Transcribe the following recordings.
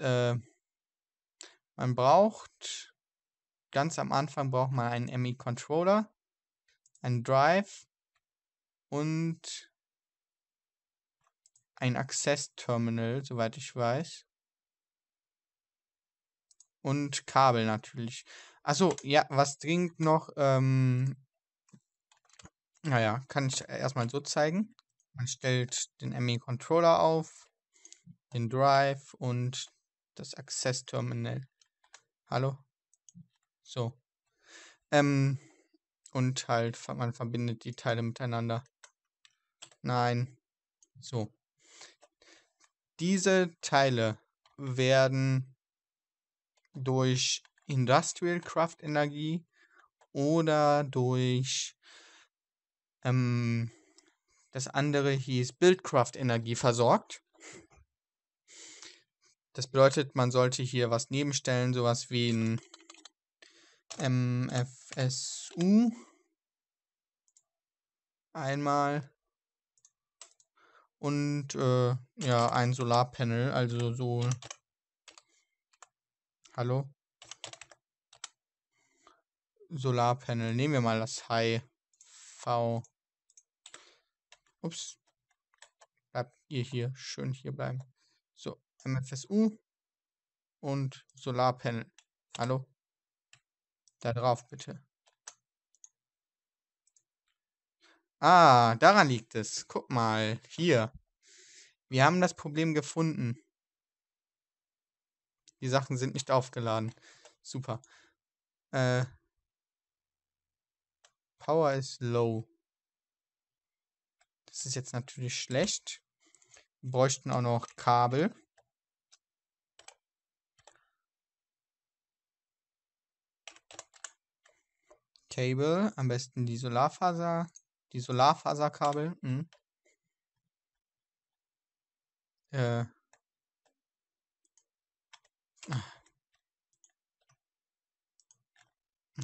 äh, man braucht ganz am Anfang braucht man einen ME Controller, einen Drive und ein Access Terminal, soweit ich weiß. Und Kabel natürlich. Achso, ja, was dringend noch, ähm, naja, kann ich erstmal so zeigen. Man stellt den ME Controller auf, den Drive und das Access Terminal. Hallo? So. Ähm, und halt, man verbindet die Teile miteinander. Nein. So. Diese Teile werden durch Industrial Craft Energie oder durch ähm, das andere hieß Buildcraft Energie versorgt. Das bedeutet, man sollte hier was nebenstellen, sowas wie ein MFSU. Einmal. Und äh, ja, ein Solarpanel, also so. Hallo? Solarpanel. Nehmen wir mal das High V. Ups. Bleibt ihr hier schön hier bleiben. MFSU und Solarpanel. Hallo? Da drauf bitte. Ah, daran liegt es. Guck mal, hier. Wir haben das Problem gefunden. Die Sachen sind nicht aufgeladen. Super. Äh, Power is low. Das ist jetzt natürlich schlecht. Wir bräuchten auch noch Kabel. Cable, am besten die Solarfaser, die Solarfaserkabel. Mhm. Äh.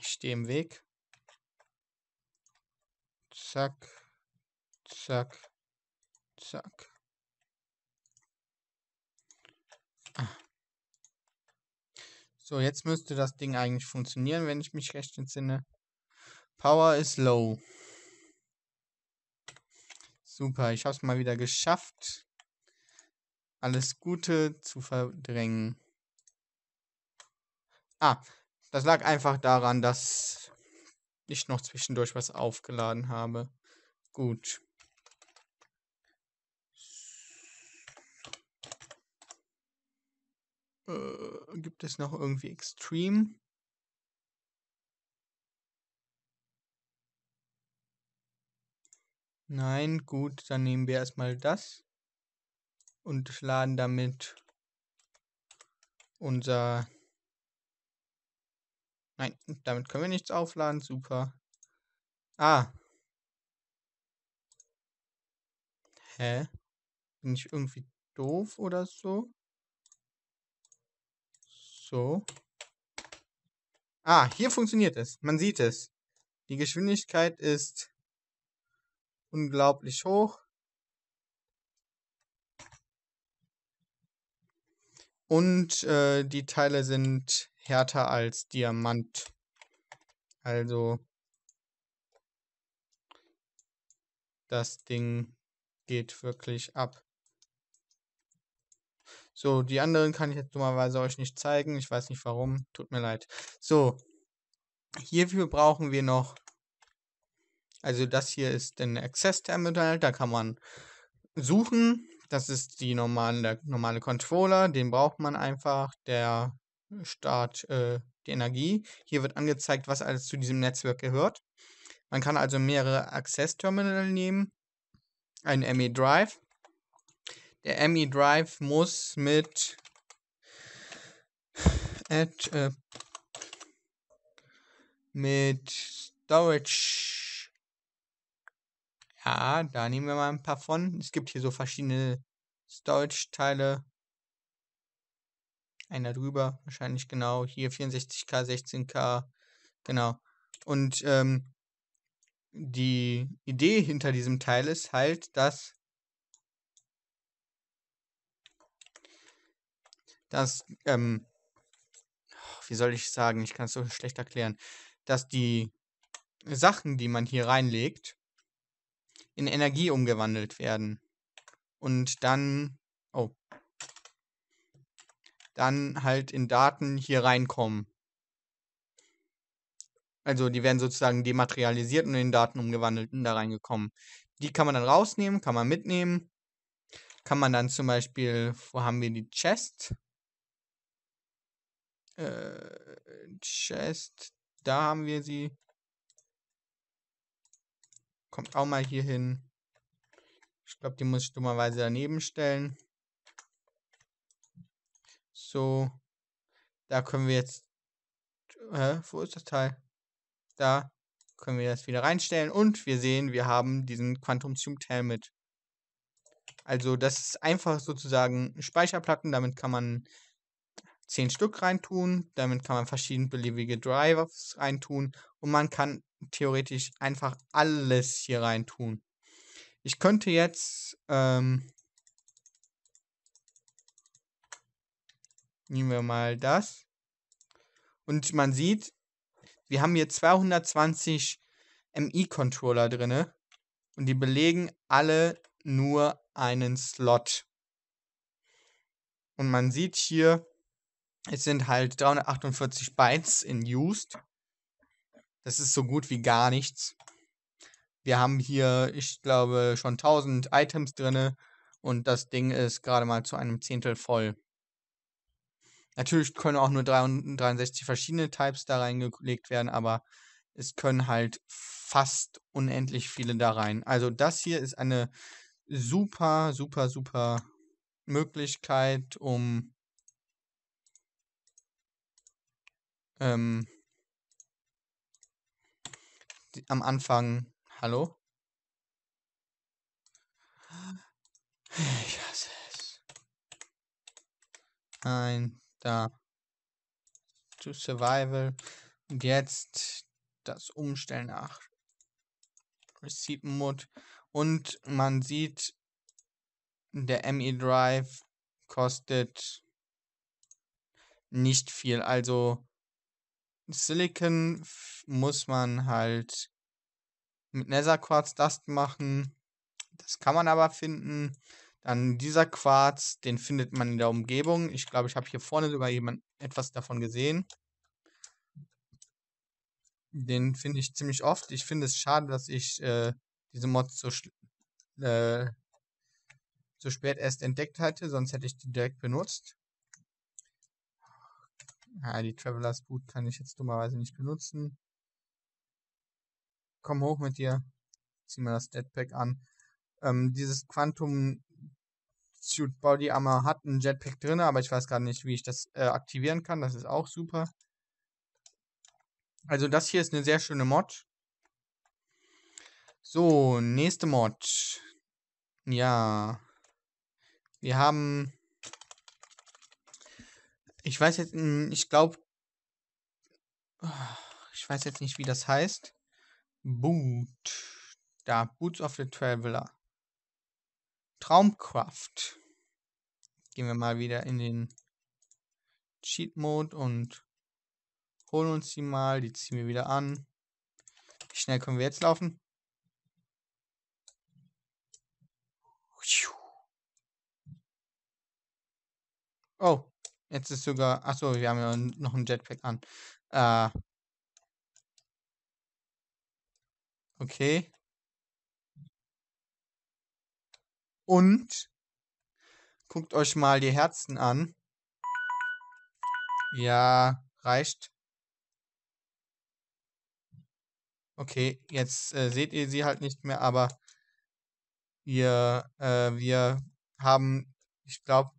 Ich stehe im Weg. Zack, zack, zack. So, jetzt müsste das Ding eigentlich funktionieren, wenn ich mich recht entsinne. Power is low. Super, ich hab's mal wieder geschafft. Alles Gute zu verdrängen. Ah, das lag einfach daran, dass ich noch zwischendurch was aufgeladen habe. Gut. Äh, gibt es noch irgendwie Extreme? Nein, gut, dann nehmen wir erstmal das und laden damit unser... Nein, damit können wir nichts aufladen, super. Ah. Hä? Bin ich irgendwie doof oder so? So. Ah, hier funktioniert es. Man sieht es. Die Geschwindigkeit ist unglaublich hoch. Und äh, die Teile sind härter als Diamant. Also das Ding geht wirklich ab. So, die anderen kann ich jetzt dummerweise euch nicht zeigen. Ich weiß nicht warum. Tut mir leid. So, hierfür brauchen wir noch also das hier ist ein Access Terminal, da kann man suchen. Das ist die normale, der normale Controller, den braucht man einfach. Der startet äh, die Energie. Hier wird angezeigt, was alles zu diesem Netzwerk gehört. Man kann also mehrere Access Terminal nehmen. Ein ME Drive. Der ME Drive muss mit at, äh, mit Storage ja, da nehmen wir mal ein paar von. Es gibt hier so verschiedene Storage-Teile. Einer drüber, wahrscheinlich genau. Hier 64K, 16K, genau. Und ähm, die Idee hinter diesem Teil ist halt, dass, dass ähm, wie soll ich sagen, ich kann es so schlecht erklären, dass die Sachen, die man hier reinlegt, in Energie umgewandelt werden. Und dann, oh, dann halt in Daten hier reinkommen. Also die werden sozusagen dematerialisiert und in Daten umgewandelt und da reingekommen. Die kann man dann rausnehmen, kann man mitnehmen. Kann man dann zum Beispiel, wo haben wir die Chest? Äh, Chest, da haben wir sie. Kommt auch mal hier hin. Ich glaube, die muss ich dummerweise daneben stellen. So. Da können wir jetzt... Hä? Äh, wo ist das Teil? Da können wir das wieder reinstellen. Und wir sehen, wir haben diesen Quantum Tail mit. Also das ist einfach sozusagen Speicherplatten. Damit kann man 10 Stück reintun. Damit kann man verschiedene beliebige Drivers reintun und man kann theoretisch einfach alles hier reintun. Ich könnte jetzt ähm, nehmen wir mal das und man sieht, wir haben hier 220 MI-Controller drin und die belegen alle nur einen Slot. Und man sieht hier, es sind halt 348 Bytes in Used. Das ist so gut wie gar nichts. Wir haben hier, ich glaube, schon 1000 Items drinne und das Ding ist gerade mal zu einem Zehntel voll. Natürlich können auch nur 63 verschiedene Types da reingelegt werden, aber es können halt fast unendlich viele da rein. Also das hier ist eine super, super, super Möglichkeit, um ähm, die, am Anfang, hallo? Ich hasse es. Ein, da. To Survival. Und jetzt das Umstellen nach Receipt Mode. Und man sieht, der ME Drive kostet nicht viel. Also Silicon muss man halt mit Nether Quartz Dust machen. Das kann man aber finden. Dann dieser Quarz, den findet man in der Umgebung. Ich glaube, ich habe hier vorne sogar jemand etwas davon gesehen. Den finde ich ziemlich oft. Ich finde es schade, dass ich äh, diese Mod so, äh, so spät erst entdeckt hatte, sonst hätte ich die direkt benutzt. Ja, die Travelers Boot kann ich jetzt dummerweise nicht benutzen. Komm hoch mit dir. Zieh mal das Jetpack an. Ähm, dieses Quantum Suit Body Armor hat ein Jetpack drin, aber ich weiß gerade nicht, wie ich das äh, aktivieren kann. Das ist auch super. Also das hier ist eine sehr schöne Mod. So, nächste Mod. Ja. Wir haben ich weiß jetzt, ich glaube, ich weiß jetzt nicht, wie das heißt. Boot. Da, Boots of the Traveler. Traumcraft. Gehen wir mal wieder in den Cheat Mode und holen uns die mal. Die ziehen wir wieder an. Wie schnell können wir jetzt laufen? Oh, Jetzt ist sogar. Achso, wir haben ja noch ein Jetpack an. Äh, okay. Und guckt euch mal die Herzen an. Ja, reicht. Okay, jetzt äh, seht ihr sie halt nicht mehr, aber wir, äh, wir haben, ich glaube,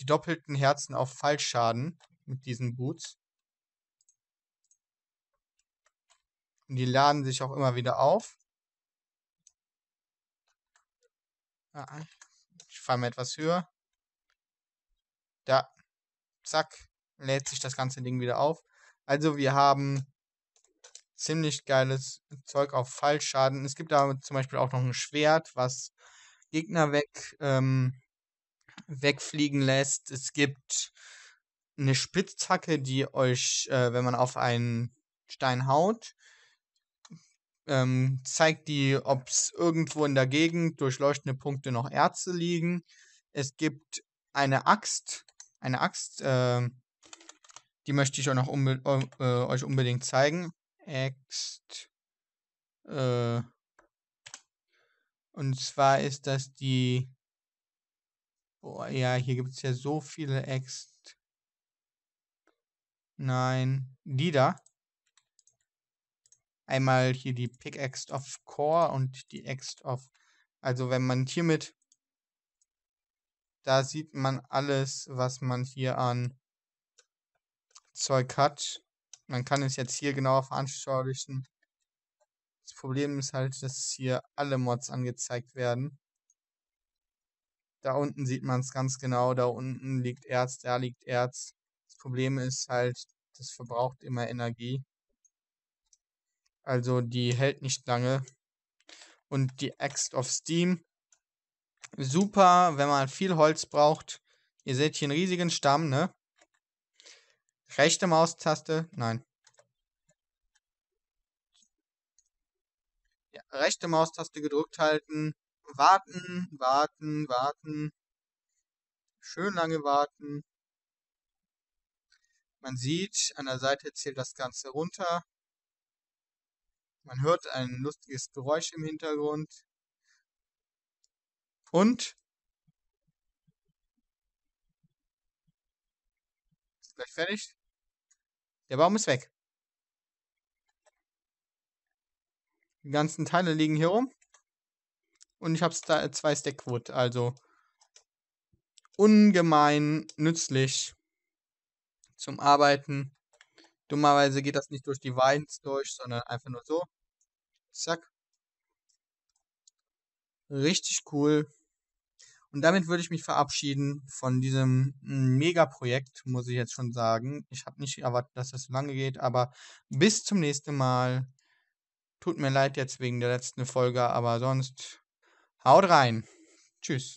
die doppelten Herzen auf Fallschaden mit diesen Boots. Und die laden sich auch immer wieder auf. Ah, ich fahre mal etwas höher. Da. Zack. Lädt sich das ganze Ding wieder auf. Also wir haben ziemlich geiles Zeug auf Fallschaden. Es gibt da zum Beispiel auch noch ein Schwert, was Gegner weg ähm, wegfliegen lässt. Es gibt eine Spitzhacke, die euch, äh, wenn man auf einen Stein haut, ähm, zeigt die, ob es irgendwo in der Gegend durch leuchtende Punkte noch Erze liegen. Es gibt eine Axt, eine Axt, äh, die möchte ich euch noch unbe äh, euch unbedingt zeigen. Axt. Äh, und zwar ist das die Oh, ja, hier gibt es ja so viele Ext. Nein, die da. Einmal hier die Pickaxe of Core und die Axt of... Also wenn man hiermit... Da sieht man alles, was man hier an Zeug hat. Man kann es jetzt hier genauer veranschaulichen. Das Problem ist halt, dass hier alle Mods angezeigt werden. Da unten sieht man es ganz genau, da unten liegt Erz, da liegt Erz. Das Problem ist halt, das verbraucht immer Energie. Also die hält nicht lange. Und die Axt of Steam. Super, wenn man viel Holz braucht. Ihr seht hier einen riesigen Stamm, ne? Rechte Maustaste, nein. Ja, rechte Maustaste gedrückt halten warten, warten, warten. Schön lange warten. Man sieht, an der Seite zählt das Ganze runter. Man hört ein lustiges Geräusch im Hintergrund. Und ist gleich fertig. Der Baum ist weg. Die ganzen Teile liegen hier rum. Und ich habe äh, zwei Stackwood, also ungemein nützlich zum Arbeiten. Dummerweise geht das nicht durch die Vines durch, sondern einfach nur so. Zack. Richtig cool. Und damit würde ich mich verabschieden von diesem hm, Megaprojekt, muss ich jetzt schon sagen. Ich habe nicht erwartet, dass das so lange geht, aber bis zum nächsten Mal. Tut mir leid jetzt wegen der letzten Folge, aber sonst Haut rein. Tschüss.